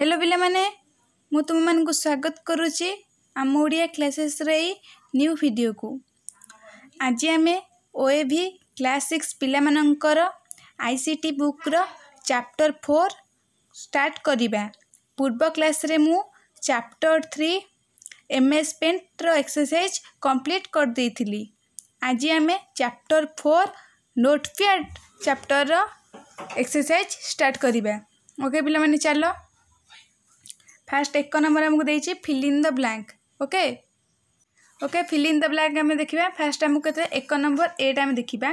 hello ପିଲାମାନେ ମୁଁ ତୁମମାନଙ୍କୁ ସ୍ୱାଗତ କରୁଛି ଆମ ଓଡ଼ିଆ କ୍ଲାସେସ୍ର ଏଇ ନ୍ୟୁ ଭିଡ଼ିଓକୁ ଆଜି ଆମେ O A V class six ପିଲାମାନଙ୍କର ଆଇ ସି ଟି ବୁକ୍ର ଚାପ୍ଟର ଫୋର୍ ଷ୍ଟାର୍ଟ କରିବା ପୂର୍ବ କ୍ଲାସ୍ରେ ମୁଁ ଚାପ୍ଟର ଥ୍ରୀ ଏମ୍ ଏସ୍ ପେଣ୍ଟର ଏକ୍ସରସାଇଜ୍ କମ୍ପ୍ଲିଟ୍ କରିଦେଇଥିଲି ଆଜି ଆମେ ଚାପ୍ଟର ଫୋର୍ ନୋଟ୍ ପ୍ୟାଡ଼ ଚାପ୍ଟରର ଏକ୍ସରସାଇଜ୍ ଷ୍ଟାର୍ଟ କରିବା ଓକେ ପିଲାମାନେ ଚାଲ ফার্স্ট এক নম্বর আমাকে দিয়েছি fill in the blank okay okay fill in the blank আমি দেখা ফার্স্ট আমি কেতে এক নম্বর এটা আমি দেখা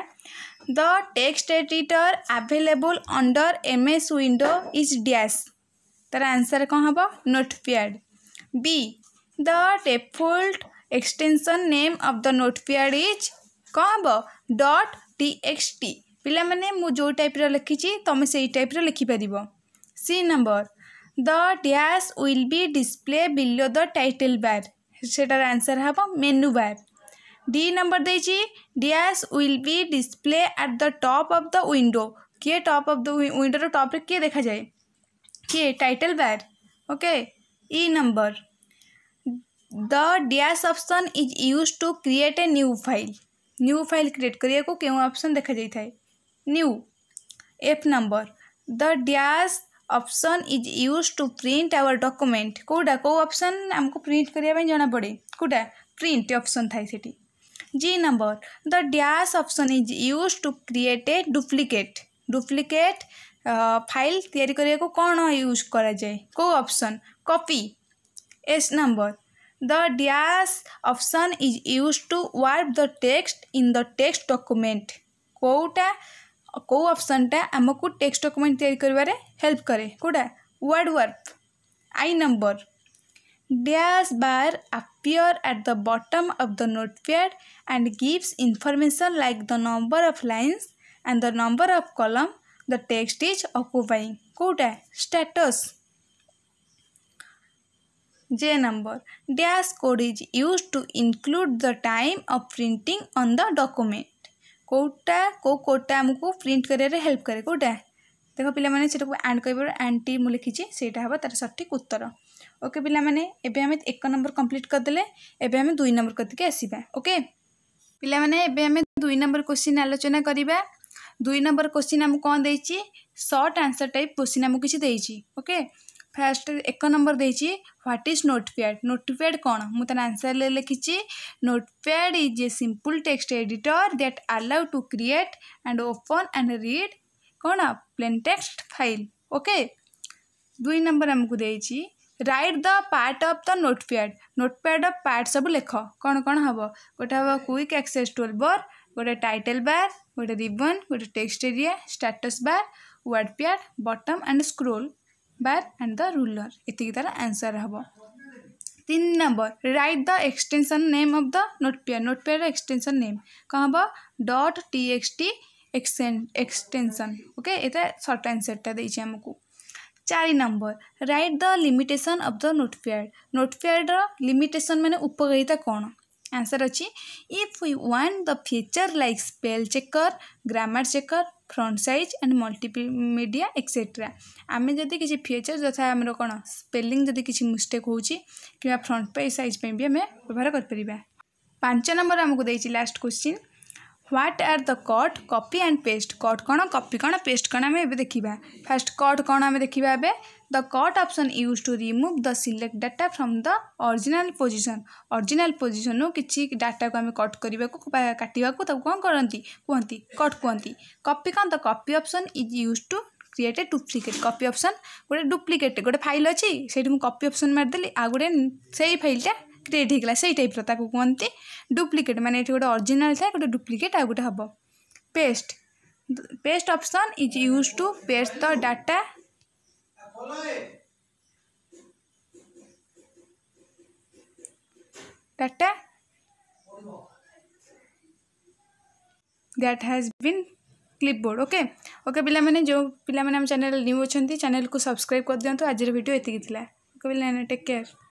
the text editor available under M S window is dash তার আনসার কম হব notepad B the default extension name of the notepad is কম হব ডট টিএক্সটি ପିଲାମାନେ ମୁଁ ଯେଉଁ ଟାଇପ୍ର ଲେଖିଛି ତୁମେ ସେଇ ଟାଇପ୍ର ଲେଖିପାରିବ C number the dash will be display below the title bar সেটার আনসার হব মেনু বার ডি নম্বর দিয়েছি dash will be display at the top of the window কিয়ে টপ অফ দ উইন্ডোর টপরে কিয়ে দেখা যায় কিয়ে title bar okay E number the dash option is use to create a new file new file create करिया को क्यों ऑप्शन देखा जाए new F number the dash option is use to print our document କେଉଁଟା କେଉଁ option ଆମକୁ print କରିବା ପାଇଁ ଜଣାପଡ଼େ କେଉଁଟା ପ୍ରିଣ୍ଟ ଅପସନ୍ ଥାଏ ସେଠି G number the dash option is use to create a duplicate duplicate file ତିଆରି କରିବାକୁ କ'ଣ ୟୁଜ୍ କରାଯାଏ କେଉଁ option copy S number the dash option is use to wrap the text in the text document କେଉଁଟା कौ option टा आम को टेक्स डक्यूमेंट या हेल्प कै कौटा word wrap I number dash bar appear at the bottom of the notepad and gives information like the number of lines and the number of column the text is occupying कौटा status J number dash code is used to include the time of printing on the document कौटा कौ कौटा आमको print करें help कै कौटा देख पाने and कह एंड टी मुझे लिखी से हाँ सठिक उत्तर ओके पाने एक नंबर कम्प्लीट करदे एम दुई नंबर कद आसवा ओके पाने दुई नंबर क्वेश्चन आलोचना करवा दुई नंबर क्वेश्चन आम कौन देट आंसर टाइप क्वेश्चन आम किसी ओके ଫାଷ୍ଟ ଏକ ନମ୍ବର ଦେଇଛି ହ୍ୱାଟ୍ ଇଜ୍ ନୋଟପ୍ୟାଡ଼ ନୋଟପ୍ୟାଡ଼ କ'ଣ ମୁଁ ତା'ର ଆନ୍ସର୍ରେ ଲେଖିଛି notepad is a simple text editor that allow to create and open and read କ'ଣ ପ୍ଲେନ୍ ଟେକ୍ସଟ ଫାଇଲ୍ ଓକେ ଦୁଇ ନମ୍ବର ଆମକୁ ଦେଇଛି write the part of the notepad ନୋଟପ୍ୟାଡ଼ର ପାର୍ଟ ସବୁ ଲେଖ କ'ଣ କ'ଣ ହେବ ଗୋଟେ ହେବ କ୍ୱିକ୍ ଆକ୍ସେସ୍ ଟୋଲବର ଗୋଟେ ଟାଇଟେଲ୍ ବାର୍ ଗୋଟେ ରିବନ୍ ଗୋଟେ text area status bar word pad bottom and scroll bar and the ruler ଏତିକି ତା'ର ଆନ୍ସର୍ ହେବ ତିନି number write the extension name of the notepad notepad extension name କ'ଣ ହେବ dot T X T extension okay ଏଇଟା short ଆନ୍ସର୍ଟା ଦେଇଛି ଆମକୁ ଚାରି number write the limitation of the notepad ନୋଟପ୍ୟାଡ଼ର ଲିମିଟେସନ୍ ମାନେ ଉପକାରିତା କ'ଣ ଆନ୍ସର୍ ଅଛି if one the feature like spell checker grammar checker front size and multimedia etcetera ଆମେ ଯଦି କିଛି ଫିଚର୍ ଯଥା ଆମର କ'ଣ ସ୍ପେଲିଂ ଯଦି କିଛି ମିଷ୍ଟେକ୍ ହେଉଛି କିମ୍ବା ଫ୍ରଣ୍ଟ ପେଜ୍ ସାଇଜ୍ ପାଇଁ ବି ଆମେ ବ୍ୟବହାର କରିପାରିବା ପାଞ୍ଚ ନମ୍ବର ଆମକୁ ଦେଇଛି last question what are the cut copy and paste cut କ'ଣ କପି କ'ଣ ପେଷ୍ଟ କ'ଣ ଆମେ ଏବେ ଦେଖିବା ଫାର୍ଷ୍ଟ କଟ୍ କ'ଣ ଆମେ ଦେଖିବା ଏବେ the cut option used to remove the select data from the original position original position ରୁ କିଛି data କୁ ଆମେ cut କରିବାକୁ ବା କାଟିବାକୁ ତାକୁ କ'ଣ କରନ୍ତି କୁହନ୍ତି cut କୁହନ୍ତି copy କ'ଣ the copy option is used to create a duplicate copy option ଗୋଟେ duplicate ଗୋଟେ file ଅଛି ସେଇଠି ମୁଁ copy option ମାରିଦେଲି ଆଉ ଗୋଟେ ସେଇ ଫାଇଲଟା କ୍ରିଏଟ୍ ହେଇଗଲା ସେଇ ଟାଇପ୍ର ତାକୁ କୁହନ୍ତି ଡୁପ୍ଲିକେଟ୍ ମାନେ ଏଠି ଗୋଟେ ଅରିଜିନାଲ୍ ଥାଏ ଗୋଟେ ଡୁପ୍ଲିକେଟ୍ ଆଉ ଗୋଟେ ହେବ paste paste option is use to paste the data Tata that has been clipboard okay okay पिलाने जो पिलाने आम चैनल न्यू अच्छा चैनल को सब्सक्राइब कर दिंतु आज भिडियो ये ओके पिलाने टेक् केयर